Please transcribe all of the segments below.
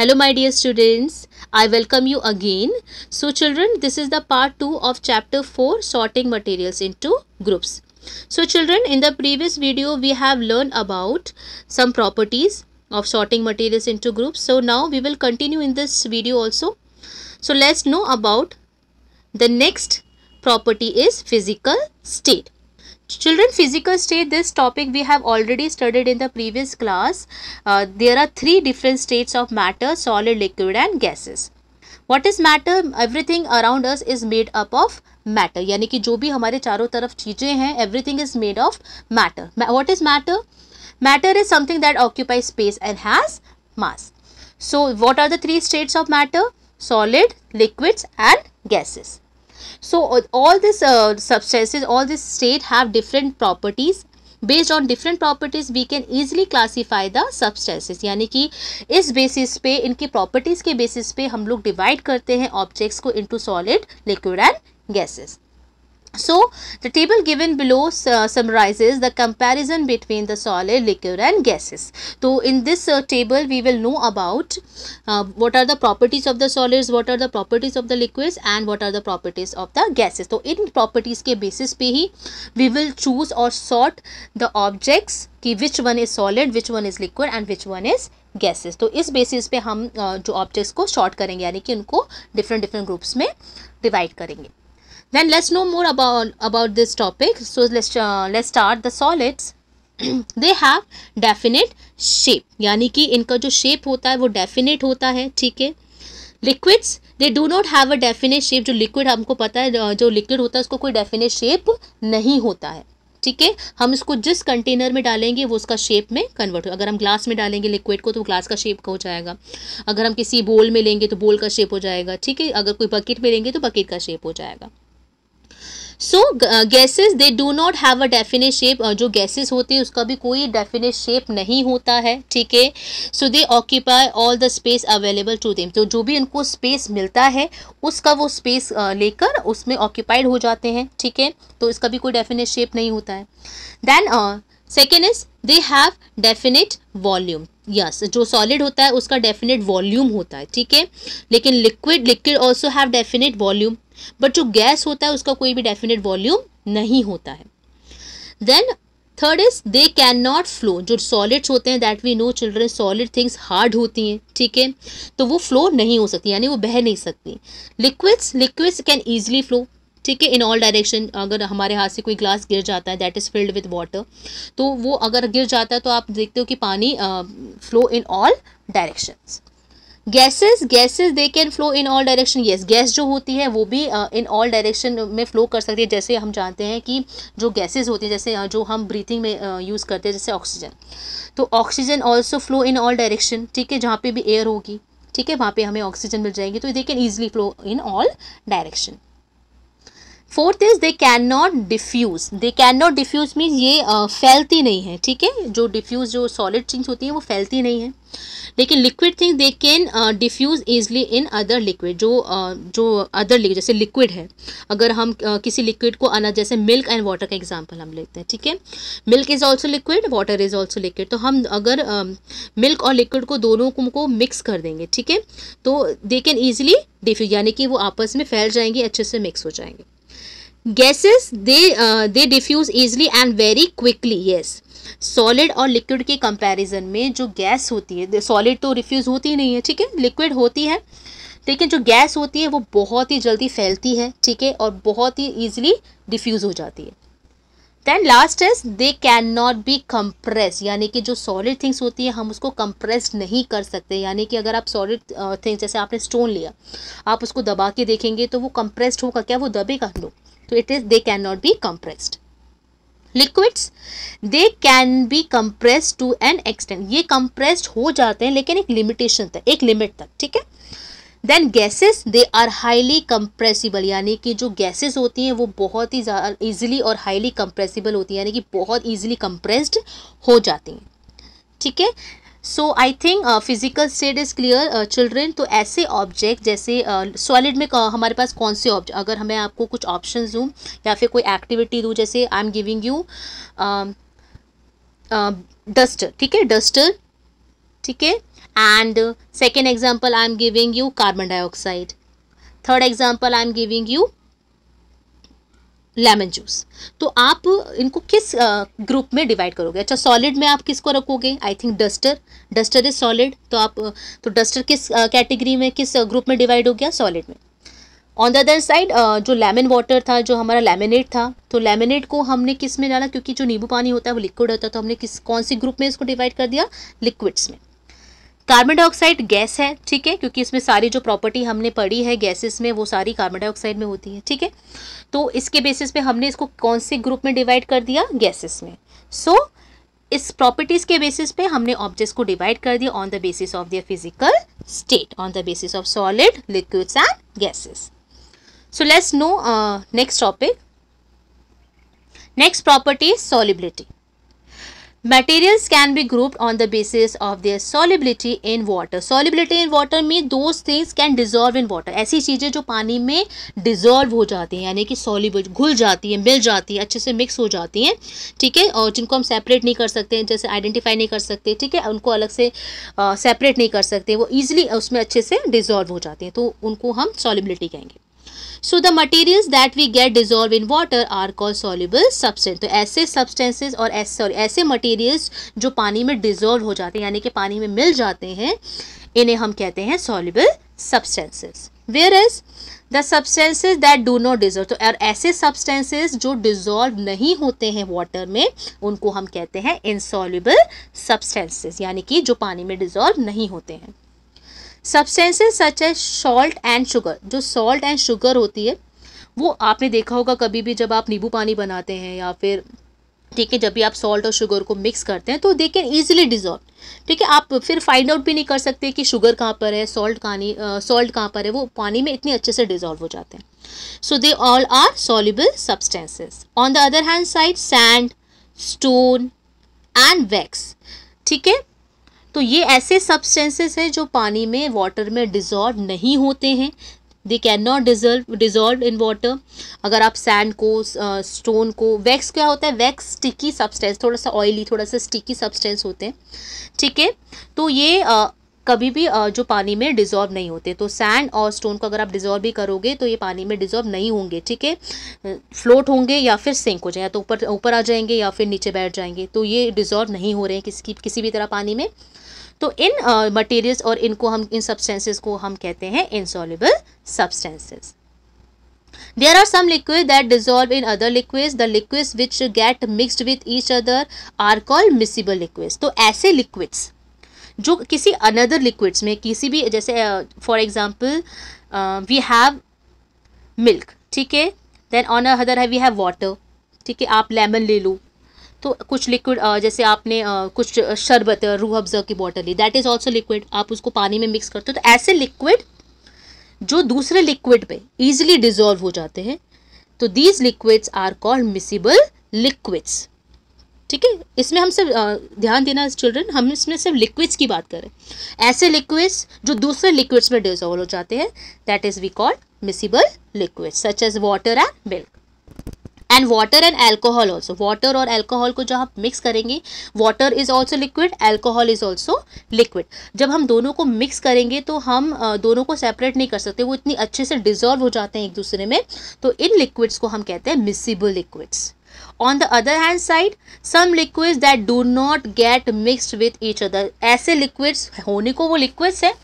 hello my dear students i welcome you again so children this is the part 2 of chapter 4 sorting materials into groups so children in the previous video we have learned about some properties of sorting materials into groups so now we will continue in this video also so let's know about the next property is physical state Children physical state this topic we have already studied in the previous class. Uh, there are three different states of matter solid liquid and gases. What is matter? Everything around us is made up of matter. yani ki jo bhi hamare charo taraf cheeze hain everything is made of matter. Ma What is matter? Matter is something that occupies space and has mass. So what are the three states of matter? Solid, liquids and gases. So uh, all these uh, substances, all this state have different properties based on different properties we can easily classify the substances यानी कि इस basis पे इनकी properties के basis पे हम लोग divide करते हैं ऑब्जेक्ट्स को into solid liquid and gases So, the table given below uh, summarizes the comparison between the solid, liquid and gases. So, in this uh, table, we will know about uh, what are the properties of the solids, what are the properties of the liquids and what are the properties of the gases. So, in properties ke basis pe hi we will choose or sort the objects ki which one is solid, which one is liquid and which one is gases. तो इस basis पे हम जो objects को sort करेंगे यानी कि उनको different different groups में divide करेंगे. then let's know more about about this topic so let's uh, let's start the solids they have definite shape यानी कि इनका जो शेप होता है वो डेफिनेट होता है ठीक है liquids they do not have a definite shape जो लिक्विड हमको पता है जो लिक्विड होता है उसको कोई डेफिनेट शेप नहीं होता है ठीक है हम इसको जिस कंटेनर में डालेंगे वो उसका शेप में कन्वर्ट हो अगर हम ग्लास में डालेंगे लिक्विड को तो ग्लास का शेप हो जाएगा अगर हम किसी बोल में लेंगे तो बोल का शेप हो जाएगा ठीक है अगर कोई बकेट में लेंगे तो बकेट का शेप हो जाएगा so gases they do not have a definite shape जो गैसेस होते हैं उसका भी कोई डेफिनेट शेप नहीं होता है ठीक है so they occupy all the space available to them तो जो भी उनको स्पेस मिलता है उसका वो स्पेस uh, लेकर उसमें ऑक्यूपाइड हो जाते हैं ठीक है तो इसका भी कोई डेफिनेट शेप नहीं होता है then second is they have definite volume yes जो सॉलिड होता है उसका डेफिनेट वॉल्यूम होता है ठीक है लेकिन liquid liquid also have definite volume but जो गैस होता है उसका कोई भी डेफिनेट वॉल्यूम नहीं होता है then third is they can not flow जो सॉलिड्स होते हैं that we know children solid things hard होती हैं ठीक है तो वो फ्लो नहीं हो सकती यानी वो बह नहीं सकती liquids liquids can easily flow ठीक है इन ऑल डायरेक्शन अगर हमारे हाथ से कोई ग्लास गिर जाता है that is filled with water तो वो अगर गिर जाता है तो आप देखते हो कि पानी flow in all directions gases gases they can flow in all direction yes gas जो होती है वो भी इन ऑल डायरेक्शन में फ्लो कर सकती है जैसे हम जानते हैं कि जो गैसेस होती हैं जैसे uh, जो हम ब्रीथिंग में यूज़ uh, करते हैं जैसे ऑक्सीजन तो oxygen also flow in all direction ठीक है जहाँ पे भी एयर होगी ठीक है वहाँ पे हमें ऑक्सीजन मिल जाएगी तो they can easily flow in all direction fourth is they can not diffuse they can not diffuse means ये फैलती नहीं है ठीक है जो डिफ्यूज जो सॉलिड थिंग्स होती हैं वो फैलती नहीं है लेकिन liquid things they can diffuse easily in other liquid जो uh, जो अदर लिक्विड जैसे लिक्विड है अगर हम uh, किसी लिक्विड को अना जैसे मिल्क एंड वाटर का एग्जाम्पल हम लेते हैं ठीक है milk is also liquid water is also liquid तो हम अगर मिल्क uh, और लिक्विड को दोनों को, को मिक्स कर देंगे ठीक है तो दे कैन ईजिली डिफ्यूज यानी कि वो आपस में फैल जाएंगे अच्छे से मिक्स हो जाएंगे gases they they diffuse easily and very quickly yes solid और लिक्विड के कंपैरिजन में जो गैस होती है सॉलिड तो रिफ्यूज़ होती नहीं है ठीक है लिक्विड होती है लेकिन जो गैस होती है वो बहुत ही जल्दी फैलती है ठीक है और बहुत ही ईजिली डिफ्यूज़ हो जाती है then last is they can not be compress यानी कि जो सॉलिड थिंग्स होती है हम उसको कंप्रेस नहीं कर सकते यानी कि अगर आप सॉलिड थिंग्स जैसे आपने स्टोन लिया आप उसको दबा के देखेंगे तो वो कंप्रेस्ड होगा क्या वो दबेगा लो तो it is they can not be compressed liquids they can be compressed to an extent ये कंप्रेस्ड हो जाते हैं लेकिन एक लिमिटेशन तक एक लिमिट तक ठीक है then gases they are highly compressible यानी कि जो गैसेस होती हैं वो बहुत ही ईजिली और हाईली कंप्रेसिबल होती हैं यानी कि बहुत ईजिली कंप्रेस्ड हो जाती हैं ठीक है so I think physical state is clear children तो ऐसे ऑब्जेक्ट जैसे सॉलिड uh, में uh, हमारे पास कौन से ऑब्जेक्ट अगर हमें आपको कुछ ऑप्शन दूँ या फिर कोई एक्टिविटी दूँ जैसे I am giving you duster ठीक है डस्टर ठीक है and uh, second example i am giving you carbon dioxide third example i am giving you lemon juice तो आप इनको किस ग्रुप uh, में डिवाइड करोगे अच्छा सॉलिड में आप किसको रखोगे I think duster duster is solid तो आप uh, तो डस्टर किस कैटेगरी में किस ग्रुप में डिवाइड हो गया सॉलिड में ऑन द अदर साइड जो लेमन वाटर था जो हमारा लेमिनेट था तो लेमिनेट को हमने किस में डाला क्योंकि जो नींबू पानी होता है वो लिक्विड होता है तो हमने किस कौन सी ग्रुप में इसको डिवाइड कर दिया लिक्विड्स में कार्बन डाइऑक्साइड गैस है ठीक है क्योंकि इसमें सारी जो प्रॉपर्टी हमने पढ़ी है गैसेस में वो सारी कार्बन डाइऑक्साइड में होती है ठीक है तो इसके बेसिस पे हमने इसको कौन से ग्रुप में डिवाइड कर दिया गैसेस में सो so, इस प्रॉपर्टीज़ के बेसिस पे हमने ऑब्जेक्ट्स को डिवाइड कर दिया on the basis of their physical state on the basis of solid liquids and gases so let's know next topic next property is solubility Materials can be grouped on the basis of their solubility in water. Solubility in water means those things can dissolve in water. ऐसी चीज़ें जो पानी में dissolve हो जाती हैं यानी कि soluble घुल जाती हैं मिल जाती हैं अच्छे से mix हो जाती हैं ठीक है और जिनको हम separate नहीं कर सकते हैं जैसे identify नहीं कर सकते ठीक है उनको अलग से uh, separate नहीं कर सकते वो easily उसमें अच्छे से dissolve हो जाते हैं तो उनको हम solubility कहेंगे so the materials that we get dissolve in water are call soluble substance तो ऐसे सब्सटेंसेज और ऐसे सॉरी ऐसे मटेरियल्स जो पानी में डिजोल्व हो जाते हैं यानी कि पानी में मिल जाते हैं इन्हें हम कहते हैं soluble substances whereas the substances that do not dissolve तो और ऐसे सब्सटेंसेज जो डिजोल्व नहीं होते हैं वाटर में उनको हम कहते हैं इनसॉल्यूबल सब्सटेंसेज यानी कि जो पानी में डिजोल्व नहीं होते हैं सब्सटेंसेस सच है सॉल्ट एंड शुगर जो सॉल्ट एंड शुगर होती है वो आपने देखा होगा कभी भी जब आप नींबू पानी बनाते हैं या फिर ठीक है जब भी आप सॉल्ट और शुगर को मिक्स करते हैं तो दे कैन ईजिली डिजॉल्व ठीक है आप फिर फाइंड आउट भी नहीं कर सकते कि शुगर कहाँ पर है सॉल्ट कहाँ सॉल्ट कहाँ पर है वो पानी में इतने अच्छे से डिजॉल्व हो जाते हैं so they all are soluble substances on the other hand side sand stone and wax ठीक है तो ये ऐसे सब्सटेंसेस हैं जो पानी में वाटर में डिजॉल्व नहीं होते हैं they can not deserve dissolve in water अगर आप सैंड को स्टोन को वैक्स क्या होता है वैक्स स्टिकी सब्सटेंस थोड़ा सा ऑयली थोड़ा सा स्टिकी सब्सटेंस होते हैं ठीक है तो ये uh, कभी भी जो पानी में डिजॉल्व नहीं होते तो सैंड और स्टोन को अगर आप डिजॉल्व भी करोगे तो ये पानी में डिजॉल्व नहीं होंगे ठीक है फ्लोट होंगे या फिर सिंक हो जाए या तो ऊपर ऊपर आ जाएंगे या फिर नीचे बैठ जाएंगे तो ये डिजॉल्व नहीं हो रहे हैं किसी किसी भी तरह पानी में तो इन मटेरियल्स uh, और इनको हम इन सब्सटेंसेस को हम कहते हैं insoluble substances there are some liquid that dissolve in other liquid the liquids which get mixed with each other are called miscible liquid तो ऐसे लिक्विड्स जो किसी अनदर लिक्विड्स में किसी भी जैसे for example we have milk ठीक है देन ऑन अदर है वी हैव वाटर ठीक है आप लेमन ले लो तो कुछ लिक्विड जैसे आपने कुछ शरबत रूह अफ़ज़ा की बॉटल ली दैट इज़ ऑल्सो लिक्विड आप उसको पानी में मिक्स करते हो तो ऐसे लिक्विड जो दूसरे लिक्विड पे ईजिली डिजोल्व हो जाते हैं तो these liquids are called miscible liquids ठीक है इसमें हम सिर्फ ध्यान देना चिल्ड्रन हम इसमें सिर्फ लिक्विड्स की बात करें ऐसे लिक्विड्स जो दूसरे लिक्विड्स में डिजोल्व हो जाते हैं that is we called miscible liquids such as water and milk and water and alcohol also water और एल्कोहल को जब आप मिक्स करेंगे water is also liquid alcohol is also liquid जब हम दोनों को मिक्स करेंगे तो हम दोनों को सेपरेट नहीं कर सकते वो इतनी अच्छे से डिजॉल्व हो जाते हैं एक दूसरे में तो इन लिक्विड्स को हम कहते हैं miscible liquids on the other hand side some liquids that do not get mixed with each other ऐसे लिक्विड्स होने को वो लिक्विड्स हैं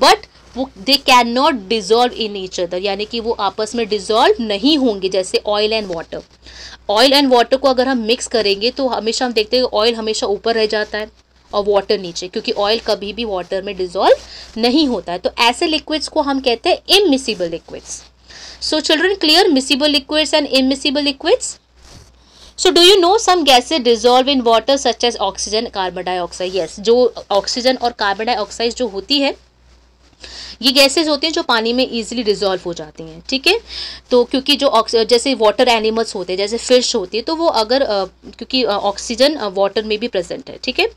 बट वो they can not dissolve in each other यानी कि वो आपस में डिजोल्व नहीं होंगे जैसे oil and water oil and water को अगर हम मिक्स करेंगे तो हमेशा हम देखते हैं ऑयल हमेशा ऊपर रह जाता है और वाटर नीचे क्योंकि ऑयल कभी भी वाटर में डिजोल्व नहीं होता है तो ऐसे लिक्विड्स को हम कहते हैं immiscible liquids so children clear miscible liquids and immiscible liquids so do you know some gases dissolve in water such as oxygen carbon dioxide yes जो ऑक्सीजन और कार्बन डाइऑक्साइड जो होती है ये गैसेज होते हैं जो पानी में ईजिली डिजोल्व हो जाती हैं ठीक है तो क्योंकि जो जैसे वाटर एनिमल्स होते हैं जैसे फिश होती है तो वो अगर आ, क्योंकि ऑक्सीजन वाटर में भी प्रेजेंट है ठीक है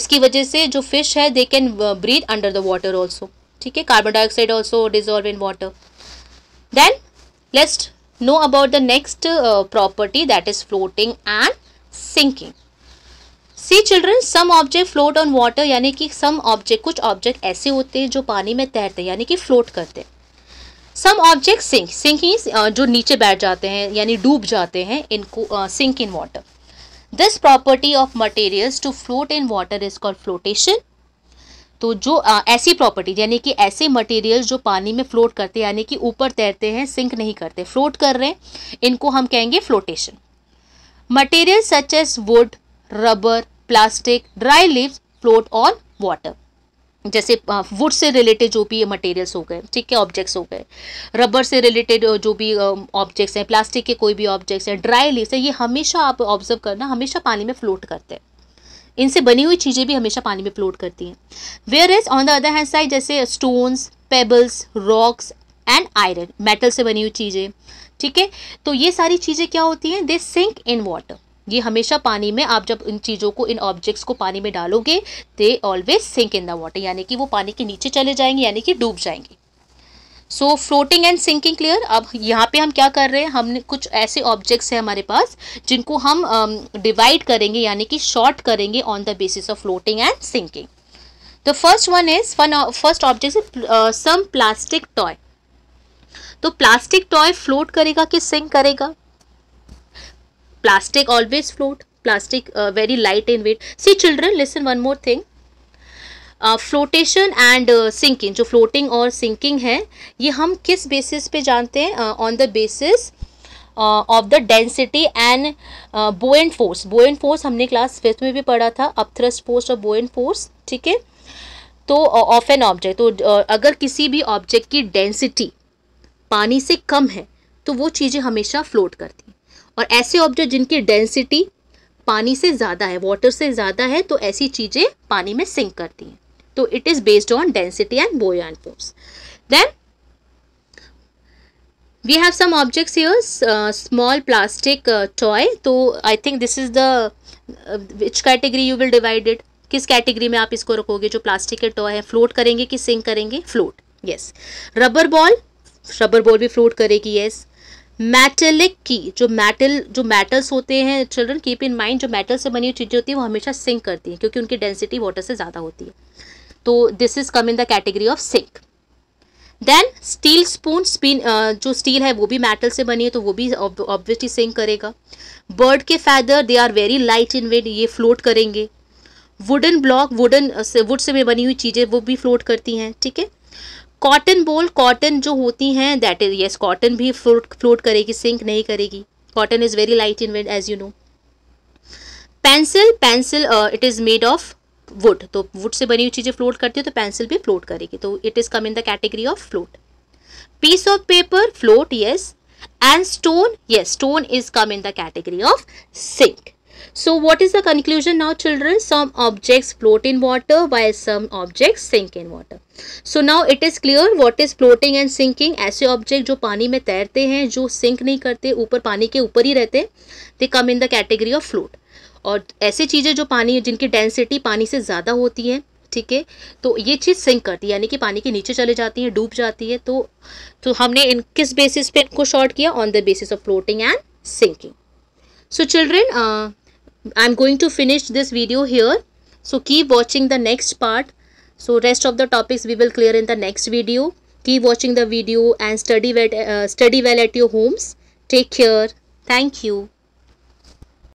इसकी वजह से जो फिश है they can breathe under the water also ठीक है carbon dioxide also dissolve in water then लेस्ट know about the next property that is floating and sinking see children some object float on water यानी कि some object कुछ object ऐसे होते हैं जो पानी में तैरते हैं यानी कि फ्लोट करते हैं सम ऑब्जेक्ट सिंक सिंक ही जो नीचे बैठ जाते हैं यानी डूब जाते हैं इनको sink in water this property of materials to float in water is called flotation तो जो uh, ऐसी प्रॉपर्टी यानी कि ऐसे मटेरियल्स जो पानी में फ्लोट करते हैं यानी कि ऊपर तैरते हैं सिंक नहीं करते फ्लोट कर रहे हैं इनको हम कहेंगे flotation material such as wood rubber plastic dry leaves float on water जैसे वुड से रिलेटेड जो भी मटेरियल्स हो गए ठीक है ऑब्जेक्ट्स हो गए रबर से रिलेटेड जो भी ऑब्जेक्ट्स हैं प्लास्टिक के कोई भी ऑब्जेक्ट्स हैं ड्राई लीव्स हैं ये हमेशा आप ऑब्जर्व करना हमेशा पानी में फ्लोट करते हैं इनसे बनी हुई चीज़ें भी हमेशा पानी में फ्लोट करती हैं where is on the other hand side जैसे stones pebbles rocks and iron metal से बनी हुई चीज़ें ठीक है तो ये सारी चीज़ें क्या होती हैं दे सिंक इन वाटर ये हमेशा पानी में आप जब इन चीज़ों को इन ऑब्जेक्ट्स को पानी में डालोगे they always sink in the water यानी कि वो पानी के नीचे चले जाएंगे यानी कि डूब जाएंगे so floating and sinking clear अब यहाँ पे हम क्या कर रहे हैं हमने कुछ ऐसे ऑब्जेक्ट्स हैं हमारे पास जिनको हम डिवाइड um, करेंगे यानी कि शॉर्ट करेंगे on the basis of floating and sinking the first one is one first object some plastic toy तो प्लास्टिक टॉय फ्लोट करेगा कि सिंक करेगा plastic always float plastic uh, very light in weight see children listen one more thing flotation and sinking जो floating और sinking है ये हम किस बेसिस पे जानते हैं on the basis of the density and and force and force हमने क्लास फिफ्थ में भी पढ़ा था अपथ्रस्ट फोर्स और एंड फोर्स ठीक है तो ऑफ एन ऑब्जेक्ट तो uh, अगर किसी भी ऑब्जेक्ट की डेंसिटी पानी से कम है तो वो चीज़ें हमेशा फ्लोट करती और ऐसे ऑब्जेक्ट जिनकी डेंसिटी पानी से ज़्यादा है वाटर से ज़्यादा है तो ऐसी चीज़ें पानी में सिंक करती हैं तो it is based on density and buoyant force then we have some objects here uh, small plastic uh, तो I think this is the uh, which category you will किस कैटेगरी में आप इसको रखोगे जो प्लास्टिक के टॉय है float करेंगे कि सिंक करेंगे float yes rubber ball rubber ball भी फ्लोट करेगी यस मेटेलिक की जो मेटल जो मेटल्स होते हैं चिल्ड्रन कीप इन माइंड जो मेटल से बनी हुई चीज़ें होती है वो हमेशा सिंक करती हैं क्योंकि उनकी डेंसिटी वाटर से ज़्यादा होती है तो this is come in the category of sink then steel spoon spin जो स्टील है वो भी मेटल से बनी है तो वो भी ऑब्वियसली सिंक करेगा बर्ड के feather they are very light in weight ये फ्लोट करेंगे वुडन ब्लॉक वुडन वुड से भी बनी हुई चीज़ें वो भी फ्लोट करती हैं ठीक है कॉटन बोल कॉटन जो होती हैं दैट इज येस कॉटन भी फ्लोट फ्लोट करेगी सिंक नहीं करेगी cotton is very light in weight as you know pencil pencil it is made of wood तो वुड से बनी हुई चीज़ें फ्लोट करती है तो पेंसिल भी फ्लोट करेगी तो it is come in the category of float piece of paper float yes and stone yes stone is come in the category of sink So what is the conclusion now children? Some objects float in water while some objects sink in water. So now it is clear what is floating and sinking ऐसे object जो पानी में तैरते हैं जो sink नहीं करते ऊपर पानी के ऊपर ही रहते हैं they come in the category of float और ऐसी चीज़ें जो पानी जिनकी डेंसिटी पानी से ज़्यादा होती है ठीक है तो ये चीज़ सिंक करती है यानी कि पानी के नीचे चले जाती है डूब जाती है तो तो हमने इन किस बेसिस पे इनको शॉर्ट किया on the basis of floating and sinking so children I'm going to finish this video here. So keep watching the next part. So rest of the topics we will clear in the next video. Keep watching the video and study well, uh, study well at your homes. Take care. Thank you.